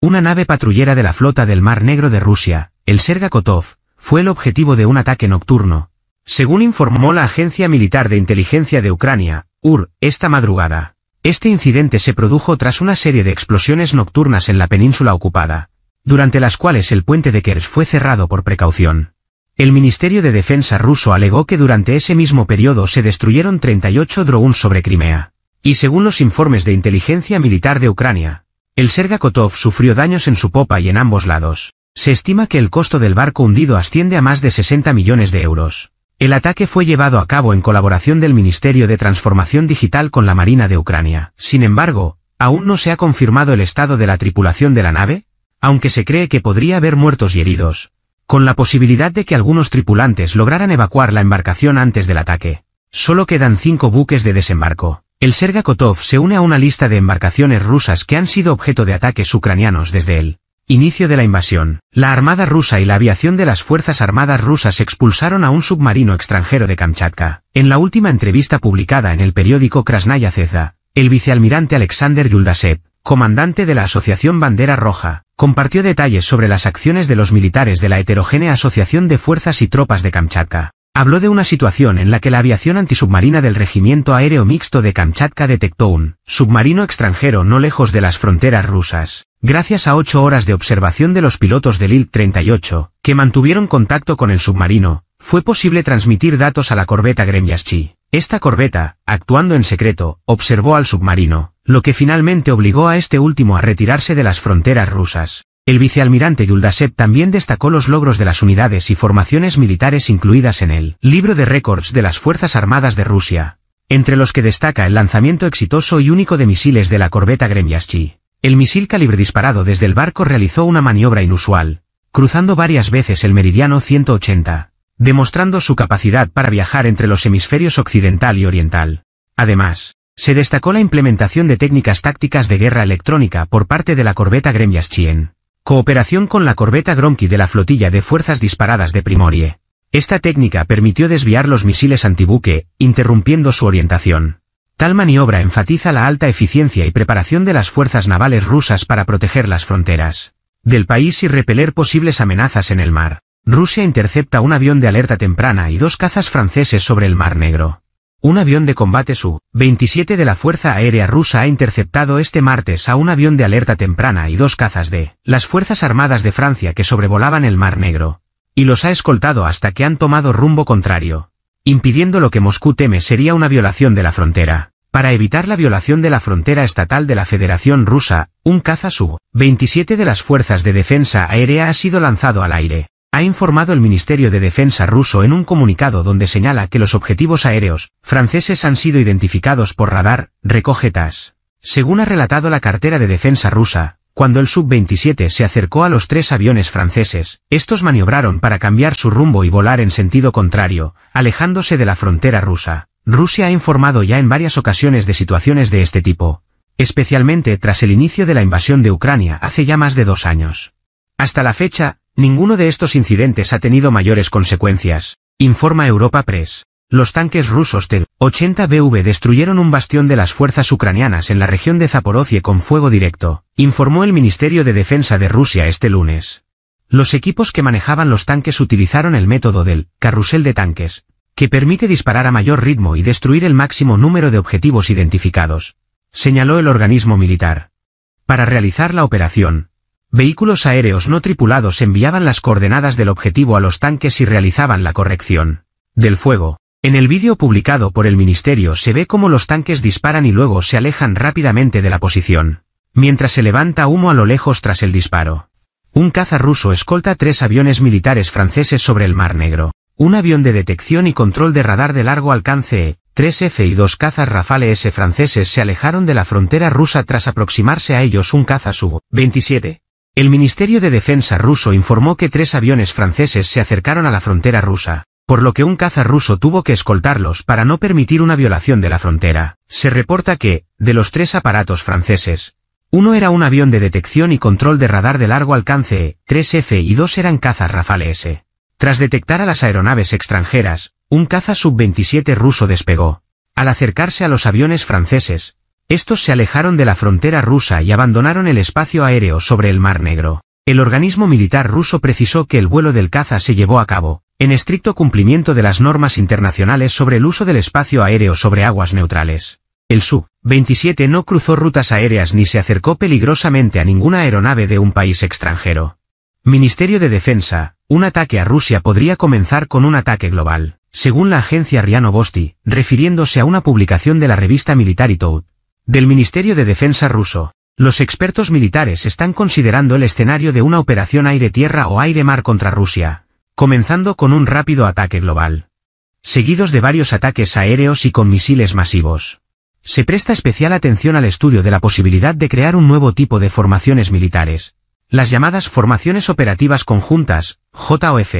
Una nave patrullera de la flota del Mar Negro de Rusia, el Serga Kotov, fue el objetivo de un ataque nocturno, según informó la Agencia Militar de Inteligencia de Ucrania, UR, esta madrugada. Este incidente se produjo tras una serie de explosiones nocturnas en la península ocupada, durante las cuales el puente de Kers fue cerrado por precaución. El Ministerio de Defensa ruso alegó que durante ese mismo periodo se destruyeron 38 drones sobre Crimea. Y según los informes de inteligencia militar de Ucrania, el Serga Kotov sufrió daños en su popa y en ambos lados. Se estima que el costo del barco hundido asciende a más de 60 millones de euros. El ataque fue llevado a cabo en colaboración del Ministerio de Transformación Digital con la Marina de Ucrania. Sin embargo, aún no se ha confirmado el estado de la tripulación de la nave, aunque se cree que podría haber muertos y heridos, con la posibilidad de que algunos tripulantes lograran evacuar la embarcación antes del ataque. Solo quedan cinco buques de desembarco. El Serga Kotov se une a una lista de embarcaciones rusas que han sido objeto de ataques ucranianos desde el inicio de la invasión. La Armada rusa y la aviación de las Fuerzas Armadas rusas expulsaron a un submarino extranjero de Kamchatka. En la última entrevista publicada en el periódico Krasnaya Ceza, el vicealmirante Alexander Yuldasev, comandante de la Asociación Bandera Roja, compartió detalles sobre las acciones de los militares de la heterogénea Asociación de Fuerzas y Tropas de Kamchatka. Habló de una situación en la que la aviación antisubmarina del Regimiento Aéreo Mixto de Kamchatka detectó un submarino extranjero no lejos de las fronteras rusas, gracias a ocho horas de observación de los pilotos del Il-38, que mantuvieron contacto con el submarino, fue posible transmitir datos a la corbeta Grembiaschi. Esta corbeta, actuando en secreto, observó al submarino, lo que finalmente obligó a este último a retirarse de las fronteras rusas. El vicealmirante Yuldasep también destacó los logros de las unidades y formaciones militares incluidas en el Libro de Récords de las Fuerzas Armadas de Rusia, entre los que destaca el lanzamiento exitoso y único de misiles de la corbeta Gremyashchi. El misil calibre disparado desde el barco realizó una maniobra inusual, cruzando varias veces el meridiano 180, demostrando su capacidad para viajar entre los hemisferios occidental y oriental. Además, se destacó la implementación de técnicas tácticas de guerra electrónica por parte de la corbeta Gremyashchi en Cooperación con la corbeta Gromki de la flotilla de fuerzas disparadas de Primorie. Esta técnica permitió desviar los misiles antibuque, interrumpiendo su orientación. Tal maniobra enfatiza la alta eficiencia y preparación de las fuerzas navales rusas para proteger las fronteras del país y repeler posibles amenazas en el mar. Rusia intercepta un avión de alerta temprana y dos cazas franceses sobre el Mar Negro. Un avión de combate Su-27 de la Fuerza Aérea Rusa ha interceptado este martes a un avión de alerta temprana y dos cazas de las Fuerzas Armadas de Francia que sobrevolaban el Mar Negro, y los ha escoltado hasta que han tomado rumbo contrario, impidiendo lo que Moscú teme sería una violación de la frontera. Para evitar la violación de la frontera estatal de la Federación Rusa, un caza Su-27 de las Fuerzas de Defensa Aérea ha sido lanzado al aire ha informado el Ministerio de Defensa ruso en un comunicado donde señala que los objetivos aéreos franceses han sido identificados por radar, recogetas. Según ha relatado la cartera de defensa rusa, cuando el Sub-27 se acercó a los tres aviones franceses, estos maniobraron para cambiar su rumbo y volar en sentido contrario, alejándose de la frontera rusa. Rusia ha informado ya en varias ocasiones de situaciones de este tipo, especialmente tras el inicio de la invasión de Ucrania hace ya más de dos años. Hasta la fecha, Ninguno de estos incidentes ha tenido mayores consecuencias, informa Europa Press. Los tanques rusos T-80BV destruyeron un bastión de las fuerzas ucranianas en la región de Zaporozhye con fuego directo, informó el Ministerio de Defensa de Rusia este lunes. Los equipos que manejaban los tanques utilizaron el método del carrusel de tanques, que permite disparar a mayor ritmo y destruir el máximo número de objetivos identificados, señaló el organismo militar. Para realizar la operación, Vehículos aéreos no tripulados enviaban las coordenadas del objetivo a los tanques y realizaban la corrección del fuego. En el vídeo publicado por el ministerio se ve cómo los tanques disparan y luego se alejan rápidamente de la posición, mientras se levanta humo a lo lejos tras el disparo. Un caza ruso escolta tres aviones militares franceses sobre el Mar Negro. Un avión de detección y control de radar de largo alcance, 3F y dos cazas Rafale S franceses se alejaron de la frontera rusa tras aproximarse a ellos un caza Su-27, el Ministerio de Defensa ruso informó que tres aviones franceses se acercaron a la frontera rusa, por lo que un caza ruso tuvo que escoltarlos para no permitir una violación de la frontera. Se reporta que, de los tres aparatos franceses, uno era un avión de detección y control de radar de largo alcance E-3F y dos eran cazas Rafale S. Tras detectar a las aeronaves extranjeras, un caza sub-27 ruso despegó. Al acercarse a los aviones franceses, estos se alejaron de la frontera rusa y abandonaron el espacio aéreo sobre el Mar Negro. El organismo militar ruso precisó que el vuelo del caza se llevó a cabo, en estricto cumplimiento de las normas internacionales sobre el uso del espacio aéreo sobre aguas neutrales. El Su-27 no cruzó rutas aéreas ni se acercó peligrosamente a ninguna aeronave de un país extranjero. Ministerio de Defensa, un ataque a Rusia podría comenzar con un ataque global, según la agencia Riano refiriéndose a una publicación de la revista Military del Ministerio de Defensa ruso. Los expertos militares están considerando el escenario de una operación aire-tierra o aire-mar contra Rusia, comenzando con un rápido ataque global, seguidos de varios ataques aéreos y con misiles masivos. Se presta especial atención al estudio de la posibilidad de crear un nuevo tipo de formaciones militares, las llamadas formaciones operativas conjuntas, JOF,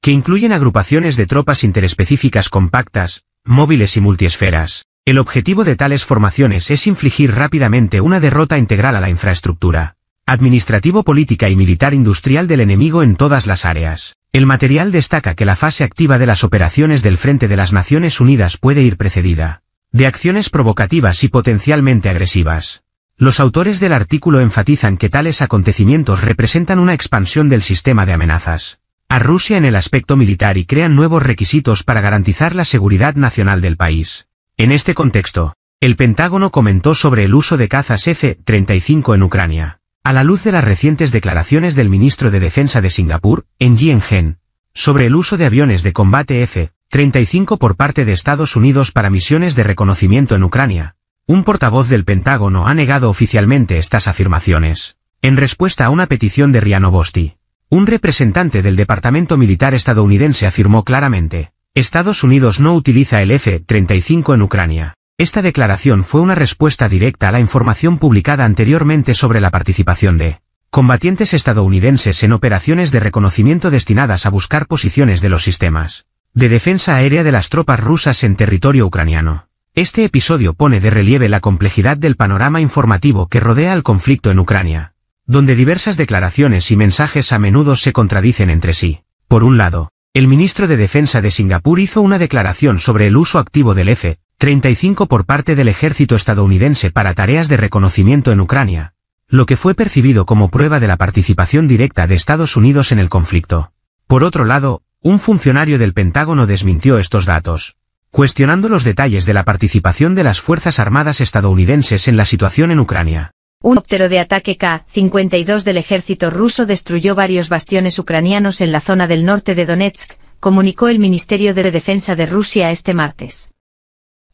que incluyen agrupaciones de tropas interespecíficas compactas, móviles y multiesferas. El objetivo de tales formaciones es infligir rápidamente una derrota integral a la infraestructura administrativo-política y militar-industrial del enemigo en todas las áreas. El material destaca que la fase activa de las operaciones del Frente de las Naciones Unidas puede ir precedida de acciones provocativas y potencialmente agresivas. Los autores del artículo enfatizan que tales acontecimientos representan una expansión del sistema de amenazas a Rusia en el aspecto militar y crean nuevos requisitos para garantizar la seguridad nacional del país. En este contexto, el Pentágono comentó sobre el uso de cazas F-35 en Ucrania. A la luz de las recientes declaraciones del ministro de Defensa de Singapur, en Hen, sobre el uso de aviones de combate F-35 por parte de Estados Unidos para misiones de reconocimiento en Ucrania, un portavoz del Pentágono ha negado oficialmente estas afirmaciones. En respuesta a una petición de Riano Bosti, un representante del Departamento Militar estadounidense afirmó claramente, Estados Unidos no utiliza el F-35 en Ucrania. Esta declaración fue una respuesta directa a la información publicada anteriormente sobre la participación de combatientes estadounidenses en operaciones de reconocimiento destinadas a buscar posiciones de los sistemas de defensa aérea de las tropas rusas en territorio ucraniano. Este episodio pone de relieve la complejidad del panorama informativo que rodea al conflicto en Ucrania, donde diversas declaraciones y mensajes a menudo se contradicen entre sí. Por un lado, el ministro de Defensa de Singapur hizo una declaración sobre el uso activo del F-35 por parte del ejército estadounidense para tareas de reconocimiento en Ucrania, lo que fue percibido como prueba de la participación directa de Estados Unidos en el conflicto. Por otro lado, un funcionario del Pentágono desmintió estos datos, cuestionando los detalles de la participación de las Fuerzas Armadas estadounidenses en la situación en Ucrania. Un óptero de ataque K-52 del ejército ruso destruyó varios bastiones ucranianos en la zona del norte de Donetsk, comunicó el Ministerio de Defensa de Rusia este martes.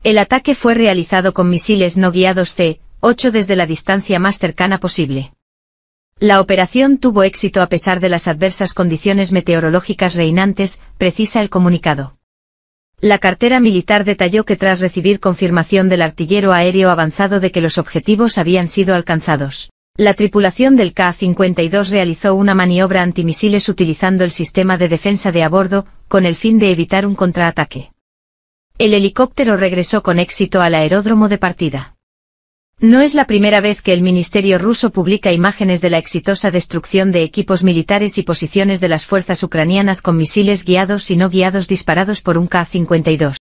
El ataque fue realizado con misiles no guiados C-8 desde la distancia más cercana posible. La operación tuvo éxito a pesar de las adversas condiciones meteorológicas reinantes, precisa el comunicado. La cartera militar detalló que tras recibir confirmación del artillero aéreo avanzado de que los objetivos habían sido alcanzados, la tripulación del K-52 realizó una maniobra antimisiles utilizando el sistema de defensa de a bordo, con el fin de evitar un contraataque. El helicóptero regresó con éxito al aeródromo de partida. No es la primera vez que el Ministerio ruso publica imágenes de la exitosa destrucción de equipos militares y posiciones de las fuerzas ucranianas con misiles guiados y no guiados disparados por un K-52.